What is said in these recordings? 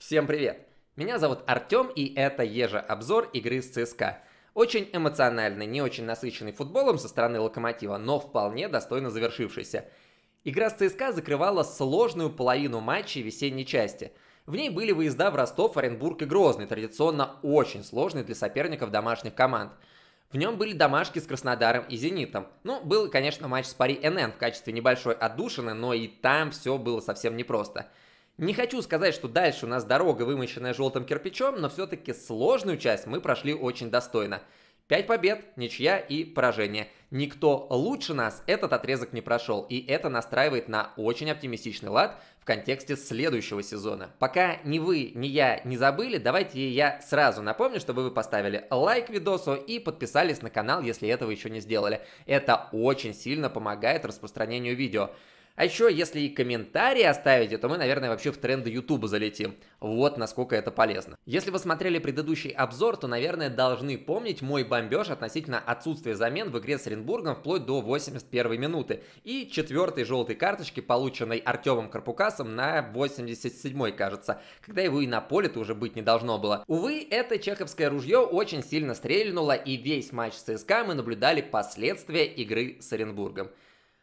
Всем привет! Меня зовут Артем, и это Ежа обзор игры с ЦСКА. Очень эмоциональный, не очень насыщенный футболом со стороны Локомотива, но вполне достойно завершившийся. Игра с ЦСКА закрывала сложную половину матчей весенней части. В ней были выезда в Ростов, Оренбург и Грозный, традиционно очень сложные для соперников домашних команд. В нем были домашки с Краснодаром и Зенитом. Ну, был, конечно, матч с Пари НН в качестве небольшой отдушины, но и там все было совсем непросто. просто. Не хочу сказать, что дальше у нас дорога, вымощенная желтым кирпичом, но все-таки сложную часть мы прошли очень достойно. Пять побед, ничья и поражение. Никто лучше нас этот отрезок не прошел, и это настраивает на очень оптимистичный лад в контексте следующего сезона. Пока ни вы, ни я не забыли, давайте я сразу напомню, чтобы вы поставили лайк видосу и подписались на канал, если этого еще не сделали. Это очень сильно помогает распространению видео. А еще, если и комментарии оставите, то мы, наверное, вообще в тренды Ютуба залетим. Вот насколько это полезно. Если вы смотрели предыдущий обзор, то, наверное, должны помнить мой бомбеж относительно отсутствия замен в игре с Оренбургом вплоть до 81 минуты и четвертой желтой карточки, полученной Артемом Карпукасом на 87-й, кажется, когда его и на поле-то уже быть не должно было. Увы, это чеховское ружье очень сильно стрельнуло, и весь матч с ЦСКА мы наблюдали последствия игры с Оренбургом.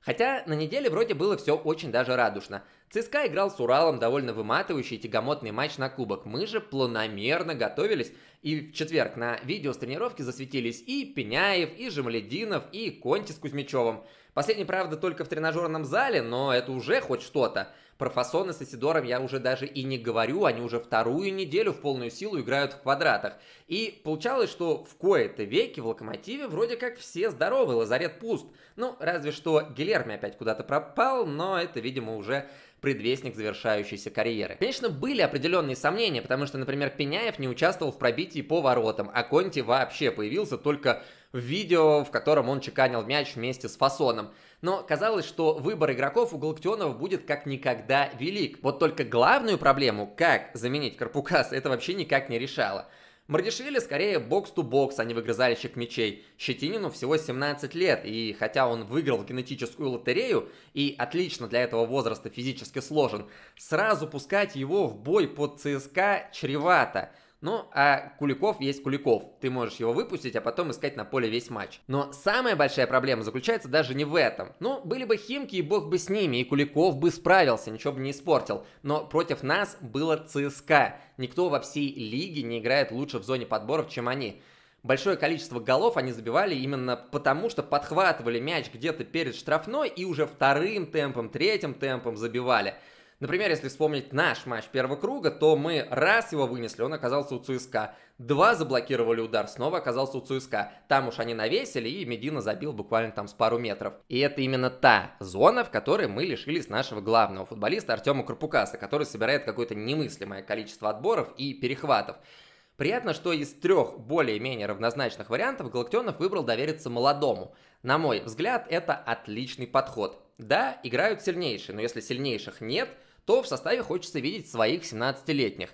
Хотя на неделе вроде было все очень даже радушно. ЦСКА играл с Уралом довольно выматывающий и тягомотный матч на кубок. Мы же планомерно готовились. И в четверг на видео с тренировки засветились и Пеняев, и Жемлединов, и Конти с Кузьмичевым. Последний, правда, только в тренажерном зале, но это уже хоть что-то. Про Фасона с Исидором я уже даже и не говорю, они уже вторую неделю в полную силу играют в квадратах. И получалось, что в кои-то веки в Локомотиве вроде как все здоровы, лазарет пуст. Ну, разве что Гилерми опять куда-то пропал, но это, видимо, уже предвестник завершающейся карьеры. Конечно, были определенные сомнения, потому что, например, Пеняев не участвовал в пробитии по воротам, а Конти вообще появился только в видео, в котором он чеканил мяч вместе с фасоном. Но казалось, что выбор игроков у Галактионова будет как никогда велик. Вот только главную проблему, как заменить Карпукас, это вообще никак не решало. Мардишвили скорее бокс-ту-бокс, а не выгрызальщик мечей. Щетинину всего 17 лет, и хотя он выиграл генетическую лотерею и отлично для этого возраста физически сложен, сразу пускать его в бой под ЦСКА чревато. Ну, а Куликов есть Куликов. Ты можешь его выпустить, а потом искать на поле весь матч. Но самая большая проблема заключается даже не в этом. Ну, были бы Химки, и бог бы с ними, и Куликов бы справился, ничего бы не испортил. Но против нас было ЦСКА. Никто во всей лиге не играет лучше в зоне подборов, чем они. Большое количество голов они забивали именно потому, что подхватывали мяч где-то перед штрафной и уже вторым темпом, третьим темпом забивали. Например, если вспомнить наш матч первого круга, то мы раз его вынесли, он оказался у ЦСКА. Два заблокировали удар, снова оказался у ЦСКА. Там уж они навесили, и Медина забил буквально там с пару метров. И это именно та зона, в которой мы лишились нашего главного футболиста Артема Крупукаса, который собирает какое-то немыслимое количество отборов и перехватов. Приятно, что из трех более-менее равнозначных вариантов Галактионов выбрал довериться молодому. На мой взгляд, это отличный подход. Да, играют сильнейшие, но если сильнейших нет – то в составе хочется видеть своих 17-летних.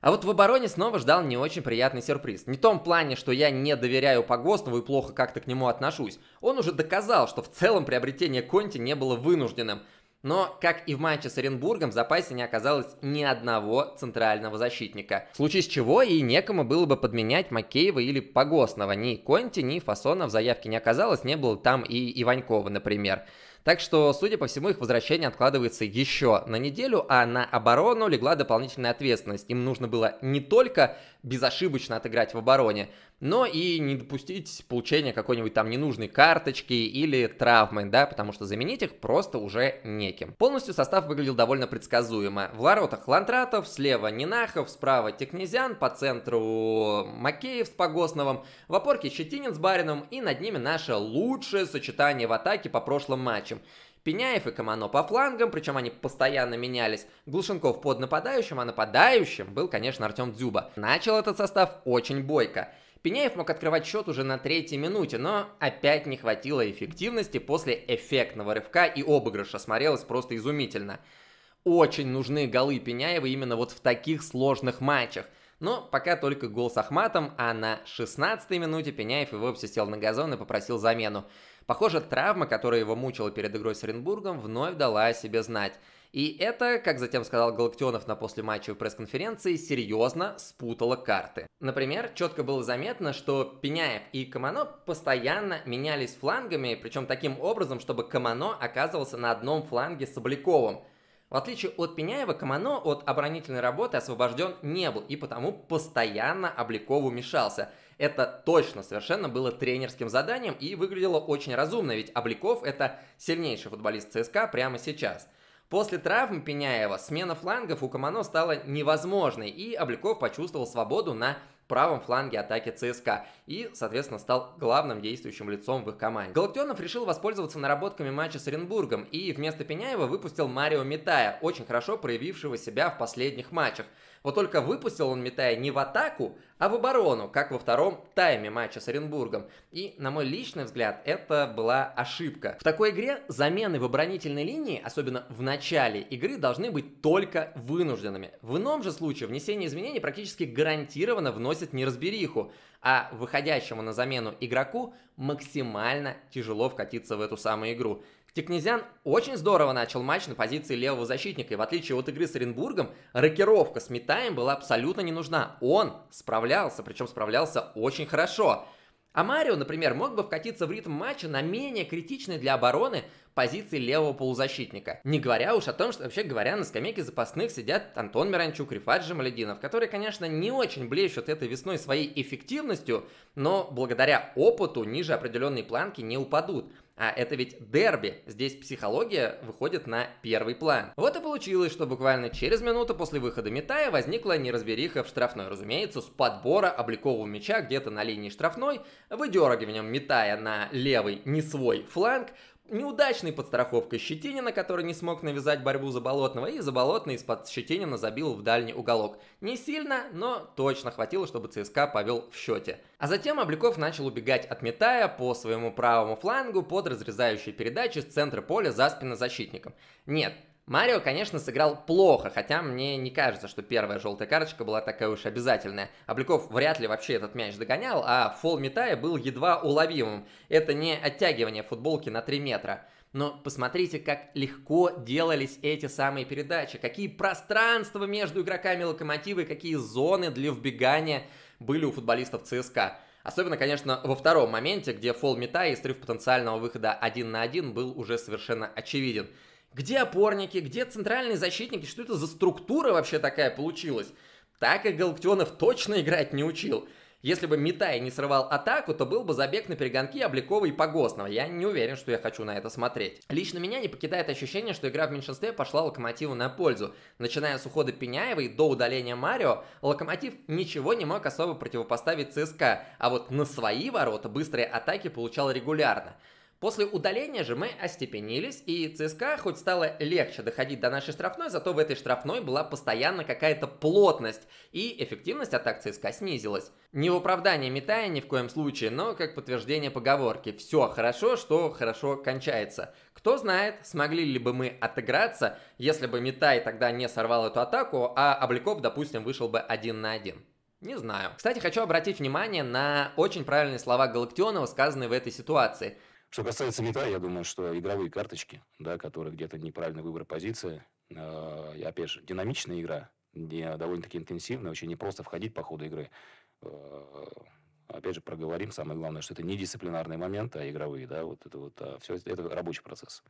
А вот в обороне снова ждал не очень приятный сюрприз. Не в том плане, что я не доверяю Погостову и плохо как-то к нему отношусь. Он уже доказал, что в целом приобретение Конти не было вынужденным. Но, как и в матче с Оренбургом, в запасе не оказалось ни одного центрального защитника. В случае с чего и некому было бы подменять Макеева или Погостного. Ни Конти, ни Фасона в заявке не оказалось, не было там и Иванькова, например. Так что, судя по всему, их возвращение откладывается еще на неделю, а на оборону легла дополнительная ответственность. Им нужно было не только безошибочно отыграть в обороне, но и не допустить получения какой-нибудь там ненужной карточки или травмы, да, потому что заменить их просто уже неким. Полностью состав выглядел довольно предсказуемо. В воротах Лантратов, слева Нинахов, справа Текнезян, по центру Макеев с Погосновым, в опорке Щетинин с Бариновым и над ними наше лучшее сочетание в атаке по прошлым матчам. Пеняев и Комано по флангам, причем они постоянно менялись. Глушенков под нападающим, а нападающим был, конечно, Артем Дзюба. Начал этот состав очень бойко. Пеняев мог открывать счет уже на третьей минуте, но опять не хватило эффективности после эффектного рывка и обыгрыша. Смотрелось просто изумительно. Очень нужны голы Пеняева именно вот в таких сложных матчах. Но пока только гол с Ахматом, а на 16-й минуте Пеняев и вовсе сел на газон и попросил замену. Похоже, травма, которая его мучила перед игрой с Оренбургом, вновь дала о себе знать. И это, как затем сказал Галактионов на после послематчевой пресс-конференции, серьезно спутало карты. Например, четко было заметно, что Пеняев и Камано постоянно менялись флангами, причем таким образом, чтобы Камано оказывался на одном фланге с Обликовым. В отличие от Пеняева, Камано от оборонительной работы освобожден не был и потому постоянно Обликову мешался – это точно совершенно было тренерским заданием и выглядело очень разумно, ведь Обликов это сильнейший футболист ЦСКА прямо сейчас. После травмы Пеняева смена флангов у Комано стала невозможной, и Обликов почувствовал свободу на правом фланге атаки ЦСКА и, соответственно, стал главным действующим лицом в их команде. Галактионов решил воспользоваться наработками матча с Оренбургом и вместо Пеняева выпустил Марио Митая, очень хорошо проявившего себя в последних матчах. Вот только выпустил он Митая не в атаку, а в оборону, как во втором тайме матча с Оренбургом. И, на мой личный взгляд, это была ошибка. В такой игре замены в оборонительной линии, особенно в начале игры, должны быть только вынужденными. В ином же случае внесение изменений практически гарантированно вносит неразбериху, а выходящему на замену игроку максимально тяжело вкатиться в эту самую игру. Текнезян очень здорово начал матч на позиции левого защитника, и в отличие от игры с Оренбургом, рокировка с Митаем была абсолютно не нужна. Он справлялся, причем справлялся очень хорошо. А Марио, например, мог бы вкатиться в ритм матча на менее критичной для обороны позиции левого полузащитника. Не говоря уж о том, что вообще говоря, на скамейке запасных сидят Антон Миранчук, Рифат Жамалединов, которые, конечно, не очень блещут этой весной своей эффективностью, но благодаря опыту ниже определенной планки не упадут. А это ведь дерби. Здесь психология выходит на первый план. Вот и получилось, что буквально через минуту после выхода Митая возникла неразбериха в штрафной. Разумеется, с подбора обликового мяча где-то на линии штрафной, выдергиванием Митая на левый не свой фланг, Неудачной подстраховкой Щетинина, который не смог навязать борьбу за Болотного, и за Заболотный из-под Щетинина забил в дальний уголок. Не сильно, но точно хватило, чтобы ЦСКА повел в счете. А затем Обликов начал убегать, от Метая по своему правому флангу под разрезающие передачи с центра поля за спиной защитником. Нет, Марио, конечно, сыграл плохо, хотя мне не кажется, что первая желтая карточка была такая уж обязательная. Обликов вряд ли вообще этот мяч догонял, а фол Митая был едва уловимым. Это не оттягивание футболки на 3 метра. Но посмотрите, как легко делались эти самые передачи, какие пространства между игроками Локомотива и какие зоны для вбегания были у футболистов ЦСКА. Особенно, конечно, во втором моменте, где фол Митай и срыв потенциального выхода один на один был уже совершенно очевиден. Где опорники, где центральные защитники, что это за структура вообще такая получилась? Так и Галактионов точно играть не учил. Если бы Митай не срывал атаку, то был бы забег на перегонки Обликова и Погосного. Я не уверен, что я хочу на это смотреть. Лично меня не покидает ощущение, что игра в меньшинстве пошла Локомотиву на пользу. Начиная с ухода Пеняева и до удаления Марио, Локомотив ничего не мог особо противопоставить ЦСКА, а вот на свои ворота быстрые атаки получал регулярно. После удаления же мы остепенились, и ЦСКА хоть стало легче доходить до нашей штрафной, зато в этой штрафной была постоянно какая-то плотность, и эффективность атак ЦСКА снизилась. Не в оправдание метая ни в коем случае, но как подтверждение поговорки «все хорошо, что хорошо кончается». Кто знает, смогли ли бы мы отыграться, если бы Митай тогда не сорвал эту атаку, а Обликов, допустим, вышел бы один на один. Не знаю. Кстати, хочу обратить внимание на очень правильные слова Галактионова, сказанные в этой ситуации – что касается мета, я думаю, что игровые карточки, да, которые где-то неправильный выбор позиции, э, опять же, динамичная игра, где довольно-таки интенсивная, очень непросто входить по ходу игры. Э, опять же, проговорим, самое главное, что это не дисциплинарные моменты, а игровые, да, вот это вот, а все это рабочий процесс.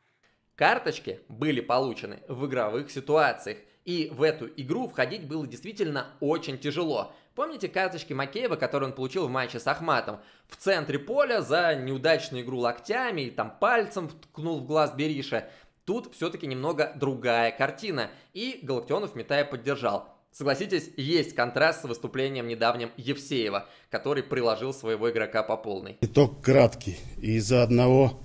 Карточки были получены в игровых ситуациях – и в эту игру входить было действительно очень тяжело. Помните карточки Макеева, которые он получил в матче с Ахматом? В центре поля за неудачную игру локтями и там пальцем вткнул в глаз Бериша. Тут все-таки немного другая картина. И Галактионов Метая поддержал. Согласитесь, есть контраст с выступлением недавним Евсеева, который приложил своего игрока по полной. Итог краткий. Из-за одного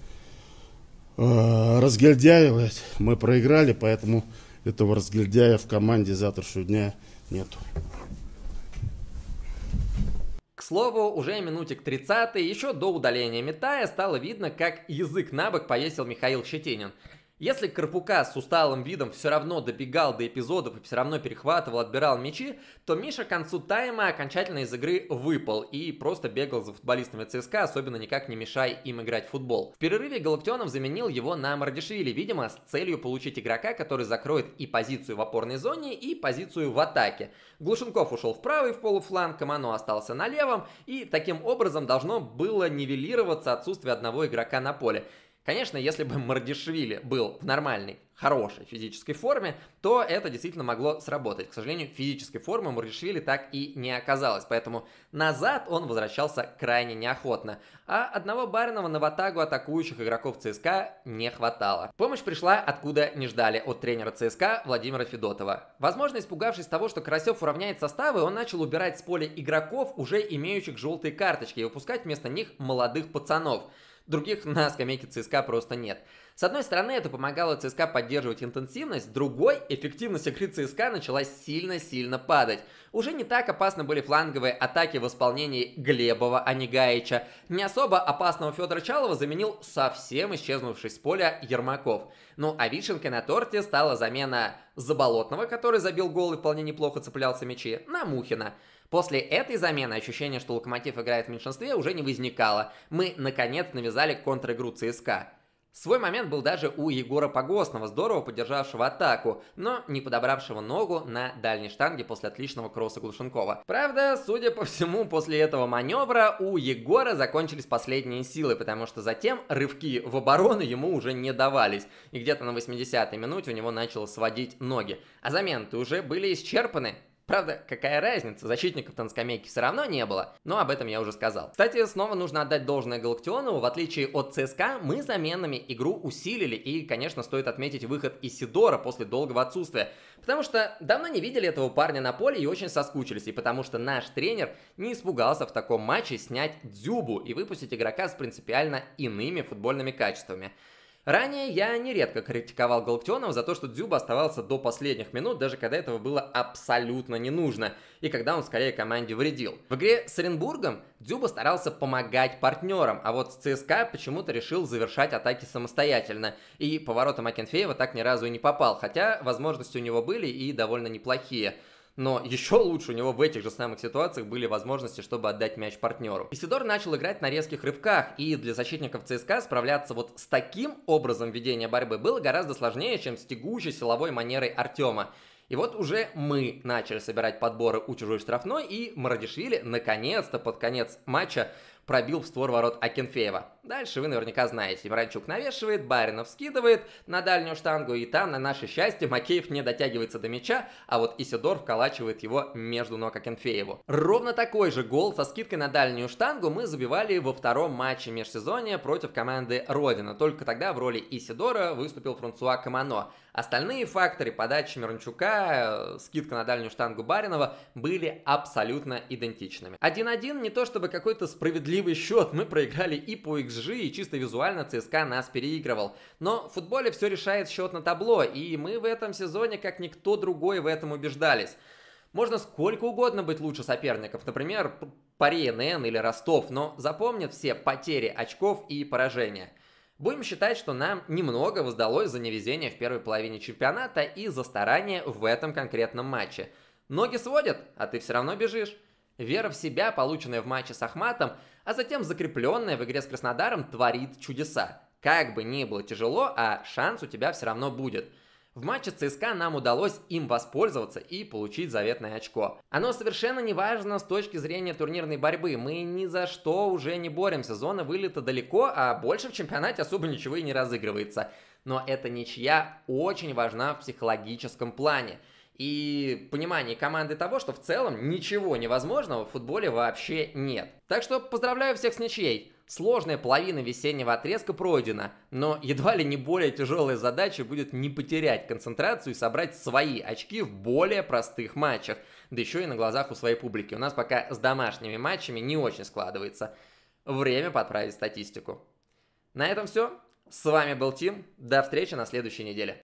э, разгильдяева мы проиграли, поэтому этого разглядяя в команде завтрашнего дня нету. К слову, уже минутик к 30 еще до удаления Митая стало видно, как язык на бок повесил Михаил Щетинин. Если Карпука с усталым видом все равно добегал до эпизодов и все равно перехватывал, отбирал мячи, то Миша к концу тайма окончательно из игры выпал и просто бегал за футболистами ЦСКА, особенно никак не мешая им играть в футбол. В перерыве Галактионов заменил его на Мардишвили, видимо, с целью получить игрока, который закроет и позицию в опорной зоне, и позицию в атаке. Глушенков ушел в правый в полуфланг, Камано остался на левом, и таким образом должно было нивелироваться отсутствие одного игрока на поле. Конечно, если бы Мардишвили был в нормальной, хорошей физической форме, то это действительно могло сработать. К сожалению, физической формы Мардишвили так и не оказалось, поэтому назад он возвращался крайне неохотно. А одного Баринова на ватагу атакующих игроков ЦСКА не хватало. Помощь пришла, откуда не ждали от тренера ЦСКА Владимира Федотова. Возможно, испугавшись того, что Карасев уравняет составы, он начал убирать с поля игроков, уже имеющих желтые карточки, и выпускать вместо них молодых пацанов – Других на скамейке ЦСКА просто нет. С одной стороны, это помогало ЦСКА поддерживать интенсивность, другой, эффективность игры ЦСКА начала сильно-сильно падать. Уже не так опасны были фланговые атаки в исполнении Глебова, а не Гаича. Не особо опасного Федора Чалова заменил совсем исчезнувший с поля Ермаков. Ну а вишенкой на торте стала замена Заболотного, который забил гол и вполне неплохо цеплялся мячи, на Мухина – После этой замены ощущение, что Локомотив играет в меньшинстве, уже не возникало. Мы, наконец, навязали контр-игру ЦСКА. Свой момент был даже у Егора Погостного, здорово поддержавшего атаку, но не подобравшего ногу на дальней штанге после отличного кросса Глушенкова. Правда, судя по всему, после этого маневра у Егора закончились последние силы, потому что затем рывки в оборону ему уже не давались, и где-то на 80-й минуте у него начало сводить ноги. А замены уже были исчерпаны, Правда, какая разница, защитников-то на скамейке все равно не было, но об этом я уже сказал. Кстати, снова нужно отдать должное Галактионову, в отличие от ЦСКА, мы заменами игру усилили, и, конечно, стоит отметить выход Исидора после долгого отсутствия, потому что давно не видели этого парня на поле и очень соскучились, и потому что наш тренер не испугался в таком матче снять дзюбу и выпустить игрока с принципиально иными футбольными качествами. Ранее я нередко критиковал Галактионова за то, что Дзюба оставался до последних минут, даже когда этого было абсолютно не нужно, и когда он скорее команде вредил. В игре с Оренбургом Дзюба старался помогать партнерам, а вот с ЦСКА почему-то решил завершать атаки самостоятельно, и поворотом Акинфеева так ни разу и не попал, хотя возможности у него были и довольно неплохие но еще лучше у него в этих же самых ситуациях были возможности, чтобы отдать мяч партнеру. Исидор начал играть на резких рывках, и для защитников ЦСКА справляться вот с таким образом ведения борьбы было гораздо сложнее, чем с тягучей силовой манерой Артема. И вот уже мы начали собирать подборы у чужой штрафной, и Марадишвили наконец-то под конец матча пробил в створ ворот Акинфеева. Дальше вы наверняка знаете. Мранчук навешивает, Баринов скидывает на дальнюю штангу, и там, на наше счастье, Макеев не дотягивается до мяча, а вот Исидор вколачивает его между ног Акинфееву. Ровно такой же гол со скидкой на дальнюю штангу мы забивали во втором матче межсезонья против команды Родина. Только тогда в роли Исидора выступил Франсуа Камано. Остальные факторы подачи Мирончука, э, скидка на дальнюю штангу Баринова были абсолютно идентичными. 1-1 не то чтобы какой-то справедливый счет, мы проиграли и по XG, XG, и чисто визуально ЦСКА нас переигрывал. Но в футболе все решает счет на табло, и мы в этом сезоне, как никто другой, в этом убеждались. Можно сколько угодно быть лучше соперников, например, Пари НН или Ростов, но запомнят все потери очков и поражения. Будем считать, что нам немного воздалось за невезение в первой половине чемпионата и за старание в этом конкретном матче. Ноги сводят, а ты все равно бежишь. Вера в себя, полученная в матче с Ахматом, а затем закрепленная в игре с Краснодаром, творит чудеса. Как бы ни было тяжело, а шанс у тебя все равно будет. В матче ЦСКА нам удалось им воспользоваться и получить заветное очко. Оно совершенно не важно с точки зрения турнирной борьбы. Мы ни за что уже не боремся, зона вылета далеко, а больше в чемпионате особо ничего и не разыгрывается. Но эта ничья очень важна в психологическом плане – и понимание команды того, что в целом ничего невозможного в футболе вообще нет. Так что поздравляю всех с ничьей. Сложная половина весеннего отрезка пройдена, но едва ли не более тяжелая задача будет не потерять концентрацию и собрать свои очки в более простых матчах, да еще и на глазах у своей публики. У нас пока с домашними матчами не очень складывается. Время подправить статистику. На этом все. С вами был Тим. До встречи на следующей неделе.